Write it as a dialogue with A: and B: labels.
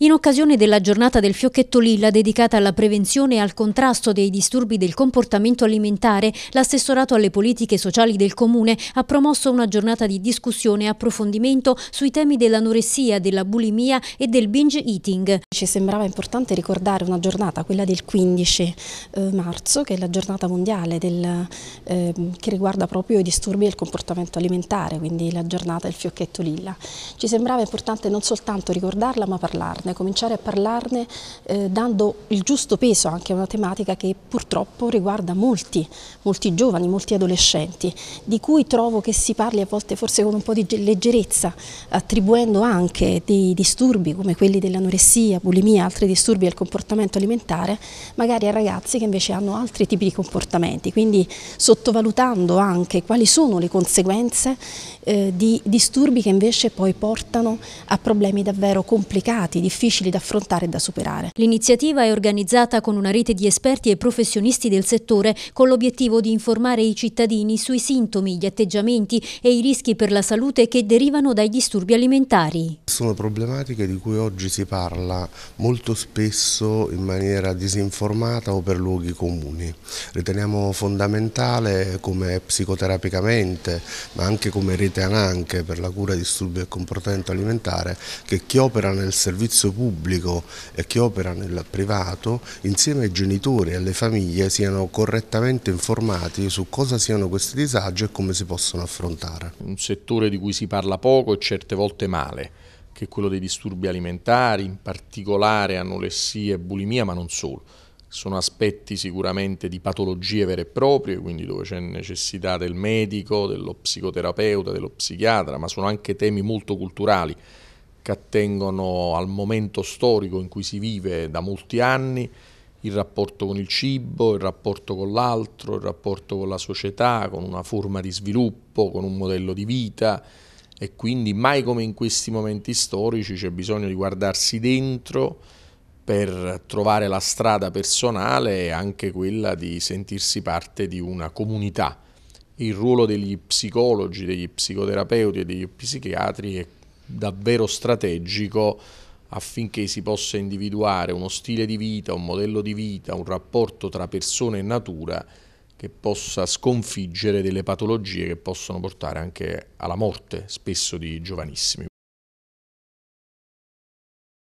A: In occasione della giornata del fiocchetto lilla dedicata alla prevenzione e al contrasto dei disturbi del comportamento alimentare, l'assessorato alle politiche sociali del Comune ha promosso una giornata di discussione e approfondimento sui temi dell'anoressia, della bulimia e del binge eating. Ci sembrava importante ricordare una giornata, quella del 15 eh,
B: marzo, che è la giornata mondiale del, eh, che riguarda proprio i disturbi del comportamento alimentare, quindi la giornata del fiocchetto lilla. Ci sembrava importante non soltanto ricordarla ma parlarne parlarne, cominciare a parlarne eh, dando il giusto peso anche a una tematica che purtroppo riguarda molti, molti giovani, molti adolescenti, di cui trovo che si parli a volte forse con un po' di leggerezza, attribuendo anche dei disturbi come quelli dell'anoressia, bulimia, altri disturbi del comportamento alimentare, magari a ragazzi che invece hanno altri tipi di comportamenti, quindi sottovalutando anche quali sono le conseguenze eh, di disturbi che invece poi portano a problemi davvero complicati, difficili difficili da affrontare e da superare.
A: L'iniziativa è organizzata con una rete di esperti e professionisti del settore con l'obiettivo di informare i cittadini sui sintomi, gli atteggiamenti e i rischi per la salute che derivano dai disturbi alimentari
C: sono problematiche di cui oggi si parla molto spesso in maniera disinformata o per luoghi comuni. Riteniamo fondamentale come psicoterapicamente, ma anche come rete ananche per la cura di disturbi del comportamento alimentare, che chi opera nel servizio pubblico e chi opera nel privato, insieme ai genitori e alle famiglie, siano correttamente informati su cosa siano questi disagi e come si possono affrontare. Un settore di cui si parla
D: poco e certe volte male che è quello dei disturbi alimentari, in particolare anoressia e bulimia, ma non solo. Sono aspetti sicuramente di patologie vere e proprie, quindi dove c'è necessità del medico, dello psicoterapeuta, dello psichiatra, ma sono anche temi molto culturali che attengono al momento storico in cui si vive da molti anni, il rapporto con il cibo, il rapporto con l'altro, il rapporto con la società, con una forma di sviluppo, con un modello di vita e quindi mai come in questi momenti storici c'è bisogno di guardarsi dentro per trovare la strada personale e anche quella di sentirsi parte di una comunità. Il ruolo degli psicologi, degli psicoterapeuti e degli psichiatri è davvero strategico affinché si possa individuare uno stile di vita, un modello di vita, un rapporto tra persone e natura che possa sconfiggere delle patologie che possono portare anche
A: alla morte spesso di giovanissimi.